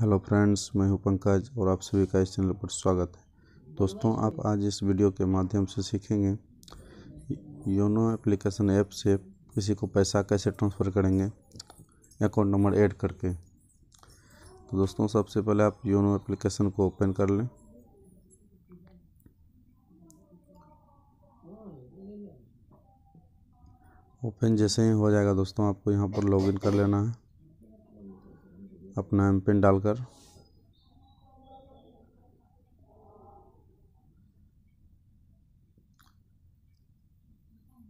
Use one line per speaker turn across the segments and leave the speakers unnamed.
hello friends मैं हूं पंकज और आप सभी का इस चैनल पर स्वागत है दोस्तों आप आज इस वीडियो के माध्यम से सीखेंगे योनो एप्लीकेशन ऐप से किसी को पैसा कैसे ट्रांसफ़र करेंगे अकाउंट नंबर ऐड करके तो दोस्तों सबसे पहले आप योनो एप्लीकेशन को ओपन कर लें ओपन जैसे ही हो जाएगा दोस्तों आपको यहाँ पर लॉगिन कर लेना है अपना एम पिन डालकर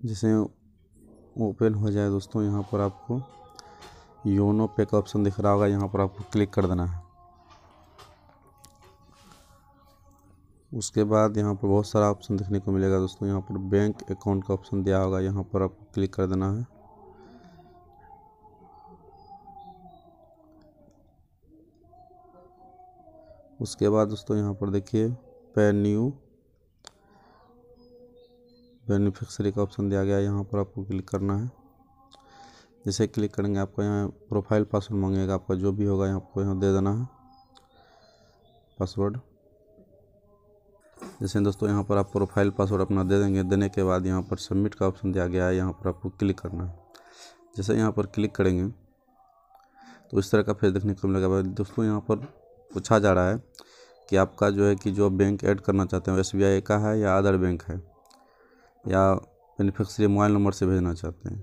जैसे ओपन हो जाए दोस्तों यहाँ पर आपको योनो पे का ऑप्शन दिख रहा होगा यहाँ पर आपको क्लिक कर देना है उसके बाद यहाँ पर बहुत सारा ऑप्शन देखने को मिलेगा दोस्तों यहाँ पर बैंक अकाउंट का ऑप्शन दिया होगा यहाँ पर आपको क्लिक कर देना है उसके बाद दोस्तों यहाँ पर देखिए पेन्यू न्यू बेनिफिक्सरी का ऑप्शन दिया गया है यहाँ पर आपको क्लिक करना है जैसे क्लिक करेंगे आपको यहाँ प्रोफाइल पासवर्ड मांगेगा आपका जो भी होगा यहाँ आपको यहाँ दे देना है पासवर्ड जैसे दोस्तों यहाँ पर आप प्रोफाइल पासवर्ड अपना दे देंगे देने के बाद यहाँ पर सबमिट का ऑप्शन दिया गया है यहाँ पर आपको क्लिक करना है जैसे यहाँ पर क्लिक करेंगे तो इस तरह का फेस देखने को मिलेगा दोस्तों यहाँ पर पूछा जा रहा है कि आपका जो है कि जो बैंक ऐड करना चाहते हैं एस बी का है या अदर बैंक है या बेनिफिक्सरी मोबाइल नंबर से भेजना चाहते हैं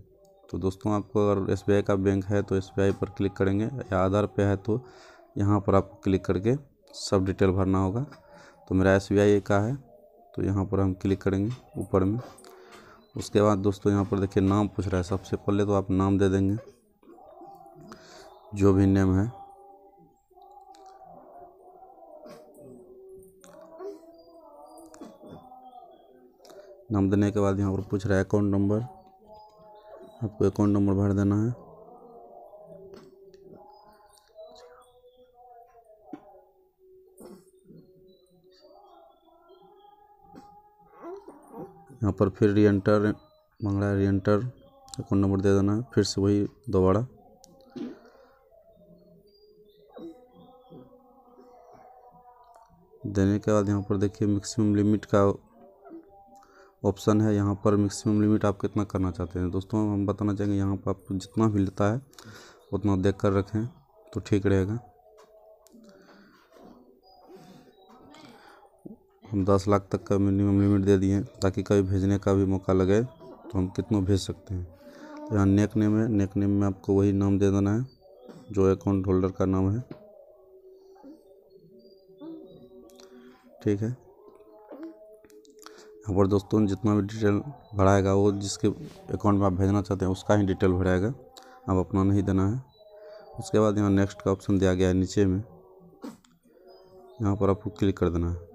तो दोस्तों आपको अगर एस का बैंक है तो एस पर क्लिक करेंगे या आधार पे है तो यहाँ पर आपको क्लिक करके सब डिटेल भरना होगा तो मेरा एस का है तो यहाँ पर हम क्लिक करेंगे ऊपर में उसके बाद दोस्तों यहाँ पर देखिए नाम पूछ रहा है सबसे पहले तो आप नाम दे देंगे जो भी नेम है नाम देने के बाद यहाँ पर पूछ रहा है अकाउंट नंबर आपको अकाउंट नंबर भर देना है यहाँ पर फिर री एंटर मांग रहा है री एंटर अकाउंट नंबर दे देना है फिर से वही दोबारा देने के बाद यहाँ पर देखिए मैक्सिमम लिमिट का ऑप्शन है यहाँ पर मैक्सिमम लिमिट आप कितना करना चाहते हैं दोस्तों हम बताना चाहेंगे यहाँ पर आप जितना भी लेता है उतना देख कर रखें तो ठीक रहेगा हम दस लाख तक का मिनिमम लिमिट दे दिए ताकि कभी भेजने का भी मौका लगे तो हम कितना भेज सकते हैं तो यहाँ नेक नेम है नेक नेम में आपको वही नाम दे देना है जो अकाउंट होल्डर का नाम है ठीक है पर दोस्तों जितना भी डिटेल भराएगा वो जिसके अकाउंट में आप भेजना चाहते हैं उसका ही डिटेल भराएगा आप अपना नहीं देना है उसके बाद यहाँ नेक्स्ट का ऑप्शन दिया गया है नीचे में यहाँ पर आपको क्लिक कर देना है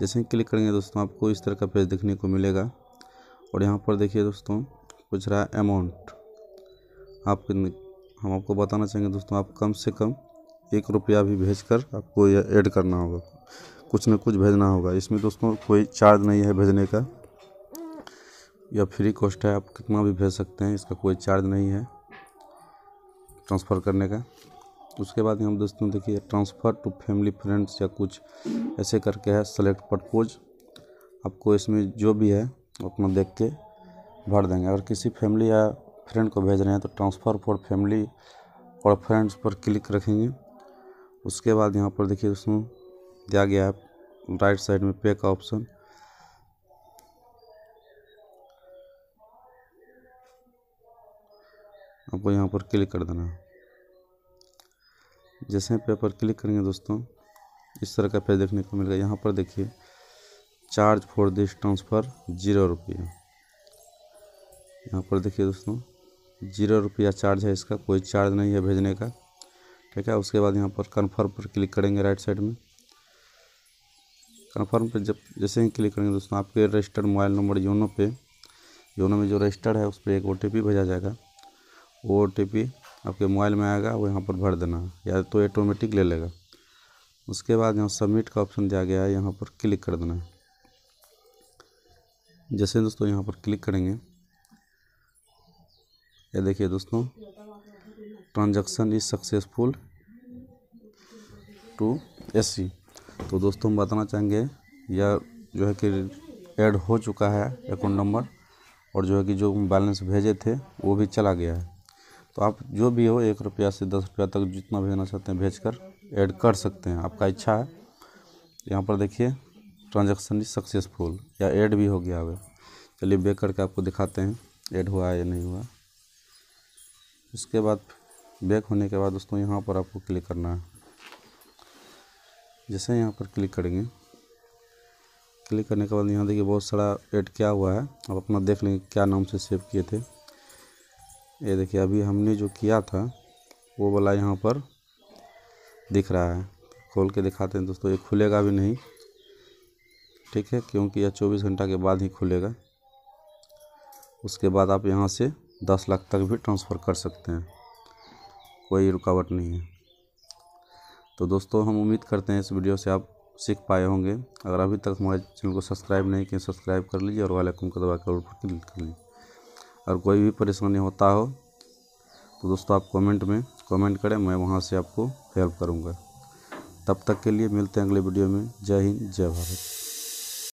जैसे ही क्लिक करेंगे दोस्तों आपको इस तरह का पेज देखने को मिलेगा और यहाँ पर देखिए दोस्तों पूछ रहा है अमाउंट आप हम आपको बताना चाहेंगे दोस्तों आप कम से कम एक रुपया भी भेज कर आपको यह ऐड करना होगा कुछ ना कुछ भेजना होगा इसमें दोस्तों कोई चार्ज नहीं है भेजने का या फ्री कॉस्ट है आप कितना भी भेज सकते हैं इसका कोई चार्ज नहीं है ट्रांसफ़र करने का उसके बाद हम दोस्तों देखिए ट्रांसफ़र टू फैमिली फ्रेंड्स या कुछ ऐसे करके है सेलेक्ट प्रपोज आपको इसमें जो भी है अपना देख के भर देंगे अगर किसी फैमिली या फ्रेंड को भेज रहे हैं तो ट्रांसफ़र फॉर फैमिली और फ्रेंड्स पर क्लिक रखेंगे उसके बाद यहाँ पर देखिए दोस्तों दिया गया है राइट साइड में पे का ऑप्शन आपको यहाँ पर क्लिक कर देना है जैसे पे पर क्लिक करेंगे दोस्तों इस तरह का पेज देखने को मिलेगा यहाँ पर देखिए charge for this transfer zero रुपये यहाँ पर देखिए दोस्तों जीरो रुपया चार्ज है इसका कोई चार्ज नहीं है भेजने का ठीक है उसके बाद यहाँ पर कन्फर्म पर क्लिक करेंगे राइट साइड में कन्फर्म पर जब जैसे ही क्लिक करेंगे दोस्तों आपके रजिस्टर्ड मोबाइल नंबर योनो पे योनो में जो रजिस्टर्ड है उस पर एक ओ भेजा जाएगा वो ओ आपके मोबाइल में आएगा वो यहाँ पर भर देना या तो ऑटोमेटिक ले लेगा उसके बाद यहाँ सबमिट का ऑप्शन दिया गया है यहाँ पर क्लिक कर देना है जैसे दोस्तों यहाँ पर क्लिक करेंगे ये देखिए दोस्तों transaction is successful to S C तो दोस्तों हम बताना चाहेंगे यह जो है कि ऐड हो चुका है अकाउंट नंबर और जो है कि जो बैलेंस भेजे थे वो भी चला गया है तो आप जो भी हो एक रुपया से दस रुपया तक जितना भेजना चाहते हैं भेज कर ऐड कर सकते हैं आपका इच्छा है यहाँ पर देखिए ट्रांजेक्शन इज सक्सेसफुल या ऐड भी हो गया है चलिए बेक करके आपको दिखाते हैं ऐड हुआ है या नहीं हुआ उसके बाद बेक होने के बाद दोस्तों यहाँ पर आपको क्लिक करना है जैसे यहाँ पर क्लिक करेंगे क्लिक करने के बाद यहाँ देखिए बहुत सारा एड क्या हुआ है अब अपना देख लेंगे क्या नाम से सेव किए थे ये देखिए अभी हमने जो किया था वो वाला यहाँ पर दिख रहा है खोल के दिखाते हैं दोस्तों ये खुलेगा भी नहीं ठीक है क्योंकि यह चौबीस घंटा के बाद ही खुलेगा उसके बाद आप यहाँ से दस लाख तक भी ट्रांसफ़र कर सकते हैं कोई रुकावट नहीं है तो दोस्तों हम उम्मीद करते हैं इस वीडियो से आप सीख पाए होंगे अगर अभी तक हमारे चैनल को सब्सक्राइब नहीं किए सब्सक्राइब कर लीजिए और वाले का दबा कर क्लिक कर लीजिए और कोई भी परेशानी होता हो तो दोस्तों आप कमेंट में कमेंट करें मैं वहाँ से आपको हेल्प करूँगा तब तक के लिए मिलते हैं अगले वीडियो में जय हिंद जय भारत